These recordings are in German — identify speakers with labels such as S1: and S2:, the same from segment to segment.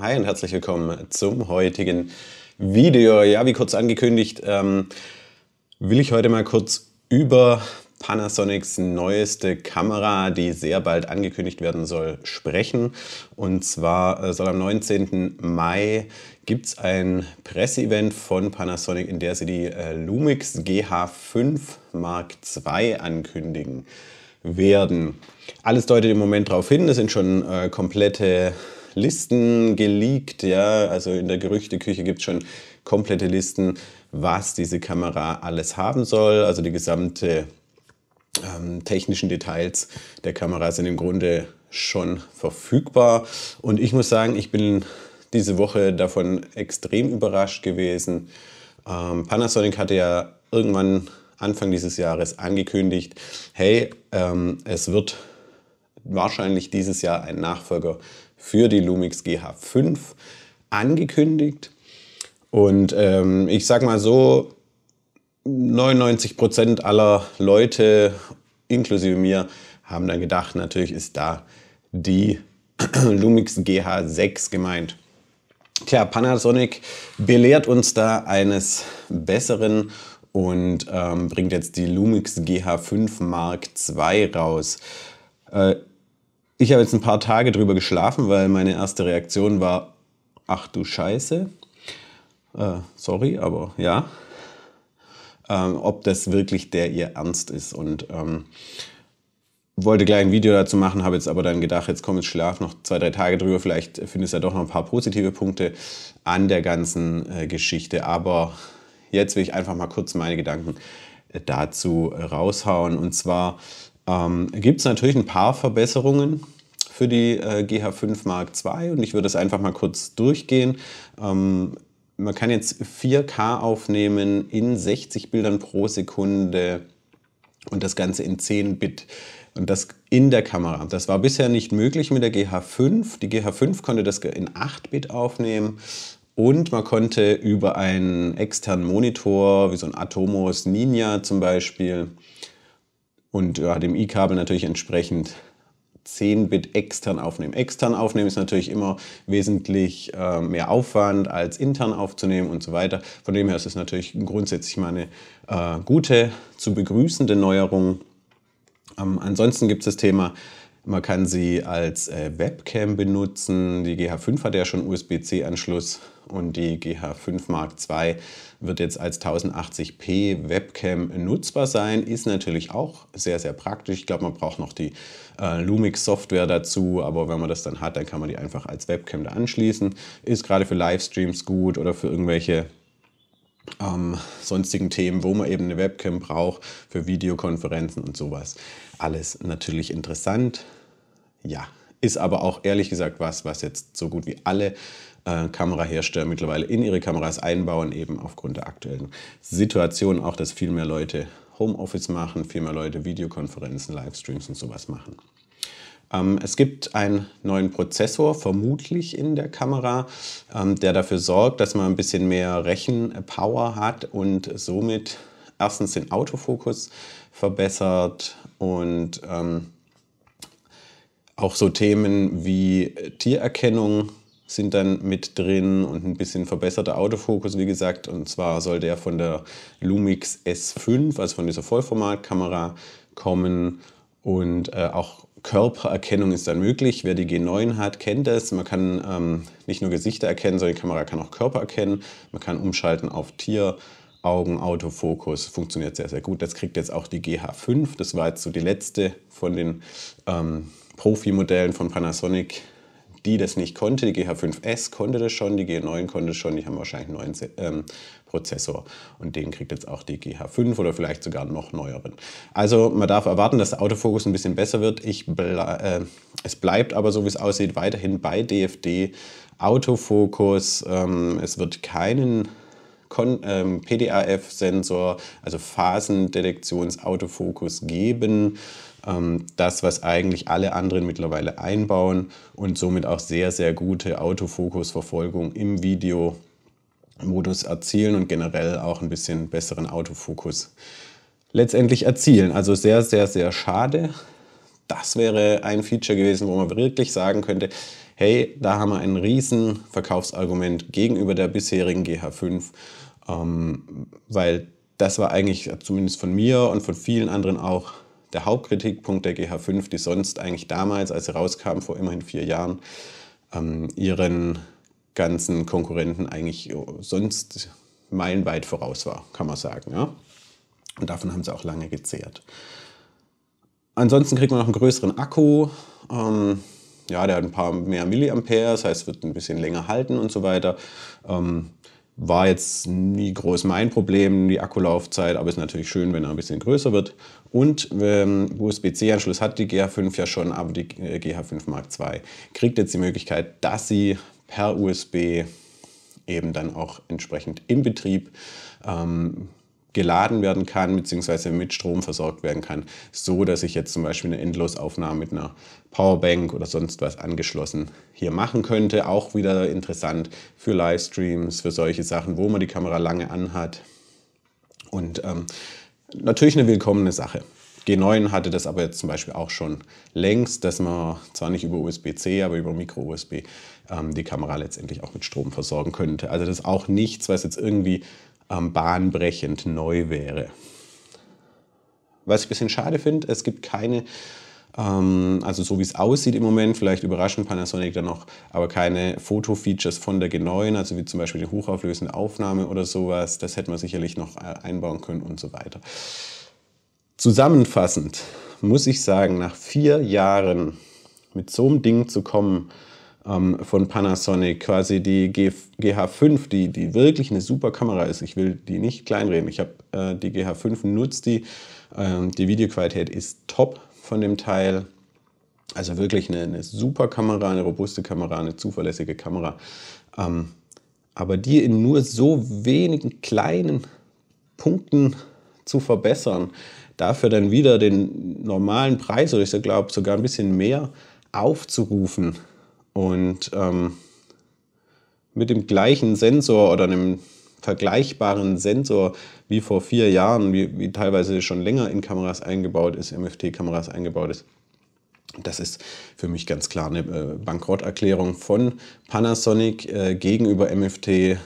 S1: Hi und herzlich willkommen zum heutigen Video. Ja, wie kurz angekündigt, ähm, will ich heute mal kurz über Panasonics neueste Kamera, die sehr bald angekündigt werden soll, sprechen. Und zwar äh, soll am 19. Mai gibt es ein Presseevent von Panasonic, in der sie die äh, Lumix GH5 Mark II ankündigen werden. Alles deutet im Moment darauf hin, es sind schon äh, komplette Listen geleakt. Ja? Also in der Gerüchteküche gibt es schon komplette Listen, was diese Kamera alles haben soll. Also die gesamte ähm, technischen Details der Kamera sind im Grunde schon verfügbar. Und ich muss sagen, ich bin diese Woche davon extrem überrascht gewesen. Ähm, Panasonic hatte ja irgendwann Anfang dieses Jahres angekündigt, hey, ähm, es wird wahrscheinlich dieses Jahr ein Nachfolger für die Lumix GH5 angekündigt. Und ähm, ich sag mal so, 99% Prozent aller Leute, inklusive mir, haben dann gedacht, natürlich ist da die Lumix GH6 gemeint. Tja, Panasonic belehrt uns da eines Besseren und ähm, bringt jetzt die Lumix GH5 Mark II raus. Äh, ich habe jetzt ein paar Tage drüber geschlafen, weil meine erste Reaktion war, ach du Scheiße. Äh, sorry, aber ja. Ähm, ob das wirklich der ihr Ernst ist. Und ähm, wollte gleich ein Video dazu machen, habe jetzt aber dann gedacht, jetzt komm, ins schlaf noch zwei, drei Tage drüber, vielleicht findest du ja doch noch ein paar positive Punkte an der ganzen äh, Geschichte. Aber jetzt will ich einfach mal kurz meine Gedanken äh, dazu raushauen. Und zwar ähm, gibt es natürlich ein paar Verbesserungen für die äh, GH5 Mark II und ich würde das einfach mal kurz durchgehen. Ähm, man kann jetzt 4K aufnehmen in 60 Bildern pro Sekunde und das Ganze in 10 Bit. Und das in der Kamera. Das war bisher nicht möglich mit der GH5. Die GH5 konnte das in 8-Bit aufnehmen und man konnte über einen externen Monitor, wie so ein Atomos Ninja zum Beispiel, und ja, äh, dem i-Kabel natürlich entsprechend 10 Bit extern aufnehmen. Extern aufnehmen ist natürlich immer wesentlich äh, mehr Aufwand als intern aufzunehmen und so weiter. Von dem her ist es natürlich grundsätzlich mal eine äh, gute, zu begrüßende Neuerung. Ähm, ansonsten gibt es das Thema man kann sie als äh, Webcam benutzen. Die GH5 hat ja schon USB-C-Anschluss und die GH5 Mark II wird jetzt als 1080p Webcam nutzbar sein. Ist natürlich auch sehr, sehr praktisch. Ich glaube, man braucht noch die äh, Lumix-Software dazu, aber wenn man das dann hat, dann kann man die einfach als Webcam da anschließen. Ist gerade für Livestreams gut oder für irgendwelche ähm, sonstigen Themen, wo man eben eine Webcam braucht für Videokonferenzen und sowas. Alles natürlich interessant. Ja, ist aber auch ehrlich gesagt was, was jetzt so gut wie alle äh, Kamerahersteller mittlerweile in ihre Kameras einbauen, eben aufgrund der aktuellen Situation auch, dass viel mehr Leute Homeoffice machen, viel mehr Leute Videokonferenzen, Livestreams und sowas machen. Ähm, es gibt einen neuen Prozessor, vermutlich in der Kamera, ähm, der dafür sorgt, dass man ein bisschen mehr Rechenpower hat und somit erstens den Autofokus verbessert und ähm, auch so Themen wie Tiererkennung sind dann mit drin und ein bisschen verbesserter Autofokus, wie gesagt. Und zwar soll der von der Lumix S5, also von dieser Vollformatkamera, kommen und äh, auch Körpererkennung ist dann möglich. Wer die G9 hat, kennt das. Man kann ähm, nicht nur Gesichter erkennen, sondern die Kamera kann auch Körper erkennen. Man kann umschalten auf Tier, Augen, Autofokus. Funktioniert sehr, sehr gut. Das kriegt jetzt auch die GH5. Das war jetzt so die letzte von den ähm, Profi-Modellen von Panasonic die das nicht konnte, die GH5S konnte das schon, die G9 konnte das schon, die haben wahrscheinlich einen neuen ähm, Prozessor und den kriegt jetzt auch die GH5 oder vielleicht sogar noch neueren. Also man darf erwarten, dass der Autofokus ein bisschen besser wird. Ich äh, es bleibt aber so, wie es aussieht, weiterhin bei DFD Autofokus. Ähm, es wird keinen ähm, PDAF-Sensor, also Phasendetektionsautofokus geben. Ähm, das, was eigentlich alle anderen mittlerweile einbauen und somit auch sehr, sehr gute Autofokusverfolgung im Videomodus erzielen und generell auch ein bisschen besseren Autofokus letztendlich erzielen. Also sehr, sehr, sehr schade, das wäre ein Feature gewesen, wo man wirklich sagen könnte, hey, da haben wir ein riesen Verkaufsargument gegenüber der bisherigen GH5, ähm, weil das war eigentlich äh, zumindest von mir und von vielen anderen auch der Hauptkritikpunkt der GH5, die sonst eigentlich damals, als sie rauskam, vor immerhin vier Jahren, ähm, ihren ganzen Konkurrenten eigentlich äh, sonst meilenweit voraus war, kann man sagen. Ja? Und davon haben sie auch lange gezehrt. Ansonsten kriegt man noch einen größeren Akku. Ähm, ja, der hat ein paar mehr Milliampere, das heißt, wird ein bisschen länger halten und so weiter. Ähm, war jetzt nie groß mein Problem, die Akkulaufzeit, aber ist natürlich schön, wenn er ein bisschen größer wird. Und ähm, USB-C-Anschluss hat die GH5 ja schon, aber die äh, GH5 Mark II kriegt jetzt die Möglichkeit, dass sie per USB eben dann auch entsprechend im Betrieb ähm, geladen werden kann, beziehungsweise mit Strom versorgt werden kann, so dass ich jetzt zum Beispiel eine Endlosaufnahme mit einer Powerbank oder sonst was angeschlossen hier machen könnte. Auch wieder interessant für Livestreams, für solche Sachen, wo man die Kamera lange anhat. Und ähm, natürlich eine willkommene Sache. G9 hatte das aber jetzt zum Beispiel auch schon längst, dass man zwar nicht über USB-C, aber über Micro-USB ähm, die Kamera letztendlich auch mit Strom versorgen könnte. Also das ist auch nichts, was jetzt irgendwie bahnbrechend neu wäre. Was ich ein bisschen schade finde, es gibt keine, ähm, also so wie es aussieht im Moment, vielleicht überraschend Panasonic dann noch, aber keine Foto-Features von der G9, also wie zum Beispiel die hochauflösende Aufnahme oder sowas, das hätte man sicherlich noch äh, einbauen können und so weiter. Zusammenfassend muss ich sagen, nach vier Jahren mit so einem Ding zu kommen, ähm, von Panasonic, quasi die G GH5, die, die wirklich eine super Kamera ist. Ich will die nicht kleinreden. Ich habe äh, die GH5, nutzt die. Ähm, die Videoqualität ist top von dem Teil. Also wirklich eine, eine super Kamera, eine robuste Kamera, eine zuverlässige Kamera. Ähm, aber die in nur so wenigen kleinen Punkten zu verbessern, dafür dann wieder den normalen Preis oder ich glaube sogar ein bisschen mehr aufzurufen, und ähm, mit dem gleichen Sensor oder einem vergleichbaren Sensor wie vor vier Jahren, wie, wie teilweise schon länger in Kameras eingebaut ist, MFT-Kameras eingebaut ist. Das ist für mich ganz klar eine äh, Bankrotterklärung von Panasonic äh, gegenüber MFT.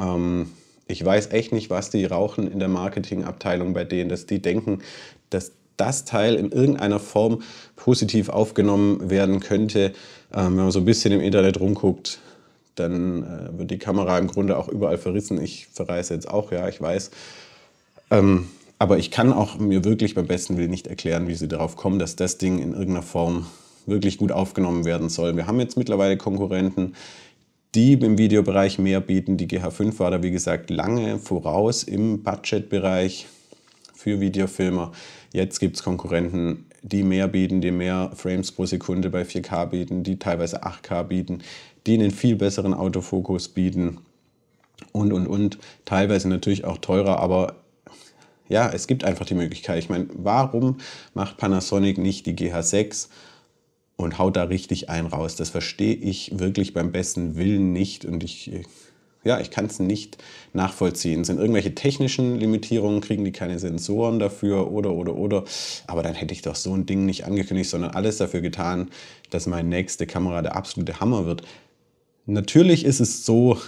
S1: Ähm, ich weiß echt nicht, was die rauchen in der Marketingabteilung bei denen, dass die denken, dass das Teil in irgendeiner Form positiv aufgenommen werden könnte. Ähm, wenn man so ein bisschen im Internet rumguckt, dann äh, wird die Kamera im Grunde auch überall verrissen. Ich verreise jetzt auch, ja, ich weiß. Ähm, aber ich kann auch mir wirklich beim besten Willen nicht erklären, wie sie darauf kommen, dass das Ding in irgendeiner Form wirklich gut aufgenommen werden soll. Wir haben jetzt mittlerweile Konkurrenten, die im Videobereich mehr bieten. Die GH5 war da, wie gesagt, lange voraus im Budgetbereich für Videofilmer. Jetzt gibt es Konkurrenten, die mehr bieten, die mehr Frames pro Sekunde bei 4K bieten, die teilweise 8K bieten, die einen viel besseren Autofokus bieten und, und, und. Teilweise natürlich auch teurer, aber ja, es gibt einfach die Möglichkeit. Ich meine, warum macht Panasonic nicht die GH6 und haut da richtig einen raus? Das verstehe ich wirklich beim besten Willen nicht und ich äh, ja, ich kann es nicht nachvollziehen. Sind irgendwelche technischen Limitierungen, kriegen die keine Sensoren dafür oder, oder, oder. Aber dann hätte ich doch so ein Ding nicht angekündigt, sondern alles dafür getan, dass meine nächste Kamera der absolute Hammer wird. Natürlich ist es so,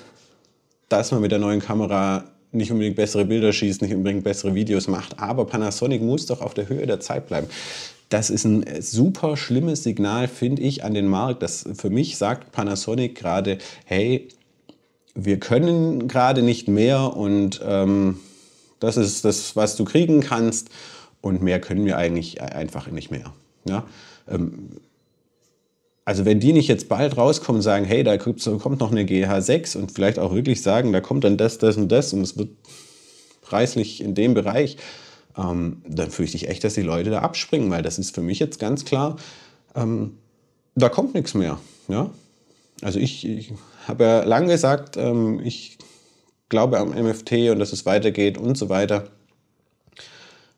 S1: dass man mit der neuen Kamera nicht unbedingt bessere Bilder schießt, nicht unbedingt bessere Videos macht, aber Panasonic muss doch auf der Höhe der Zeit bleiben. Das ist ein super schlimmes Signal, finde ich, an den Markt. Das für mich sagt Panasonic gerade, hey, wir können gerade nicht mehr und ähm, das ist das, was du kriegen kannst und mehr können wir eigentlich e-, einfach nicht mehr. Ja? Ähm, also wenn die nicht jetzt bald rauskommen und sagen, hey, da kommt noch eine GH6 und vielleicht auch wirklich sagen, da kommt dann das, das und das und es wird preislich in dem Bereich, ähm, dann fürchte ich echt, dass die Leute da abspringen, weil das ist für mich jetzt ganz klar, ähm, da kommt nichts mehr. Ja? also ich, ich habe ja lange gesagt, ähm, ich glaube am MFT und dass es weitergeht und so weiter.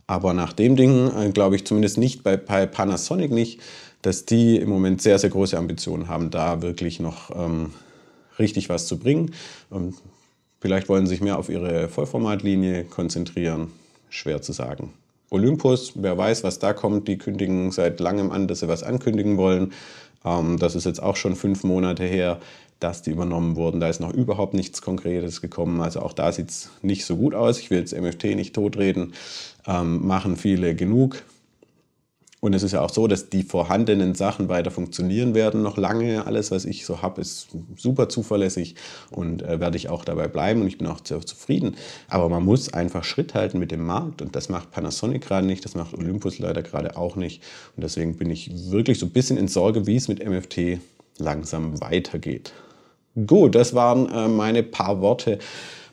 S1: Aber nach dem Ding äh, glaube ich zumindest nicht bei, bei, Panasonic nicht, dass die im Moment sehr, sehr große Ambitionen haben, da wirklich noch ähm, richtig was zu bringen. Ähm, vielleicht wollen sie sich mehr auf ihre Vollformatlinie konzentrieren. Schwer zu sagen. Olympus, wer weiß, was da kommt, die kündigen seit langem an, dass sie was ankündigen wollen. Ähm, das ist jetzt auch schon fünf Monate her, dass die übernommen wurden. Da ist noch überhaupt nichts Konkretes gekommen. Also auch da sieht es nicht so gut aus. Ich will jetzt MFT nicht totreden. Ähm, machen viele genug. Und es ist ja auch so, dass die vorhandenen Sachen weiter funktionieren werden, noch lange. Alles, was ich so habe, ist super zuverlässig und äh, werde ich auch dabei bleiben und ich bin auch sehr zufrieden. Aber man muss einfach Schritt halten mit dem Markt und das macht Panasonic gerade nicht, das macht Olympus leider gerade auch nicht. Und deswegen bin ich wirklich so ein bisschen in Sorge, wie es mit MFT langsam weitergeht. Gut, das waren äh, meine paar Worte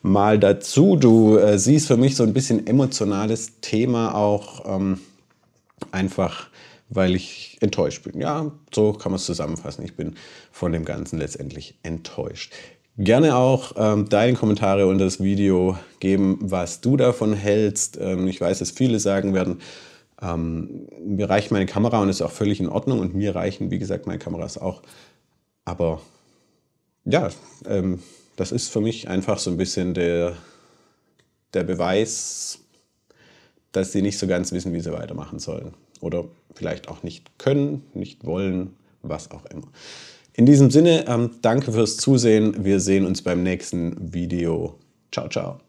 S1: mal dazu. Du äh, siehst für mich so ein bisschen emotionales Thema auch. Ähm, Einfach weil ich enttäuscht bin. Ja, so kann man es zusammenfassen. Ich bin von dem Ganzen letztendlich enttäuscht. Gerne auch ähm, deine Kommentare unter das Video geben, was du davon hältst. Ähm, ich weiß, dass viele sagen werden, ähm, mir reicht meine Kamera und ist auch völlig in Ordnung und mir reichen, wie gesagt, meine Kameras auch. Aber ja, ähm, das ist für mich einfach so ein bisschen der, der Beweis, dass sie nicht so ganz wissen, wie sie weitermachen sollen. Oder vielleicht auch nicht können, nicht wollen, was auch immer. In diesem Sinne, ähm, danke fürs Zusehen. Wir sehen uns beim nächsten Video. Ciao, ciao.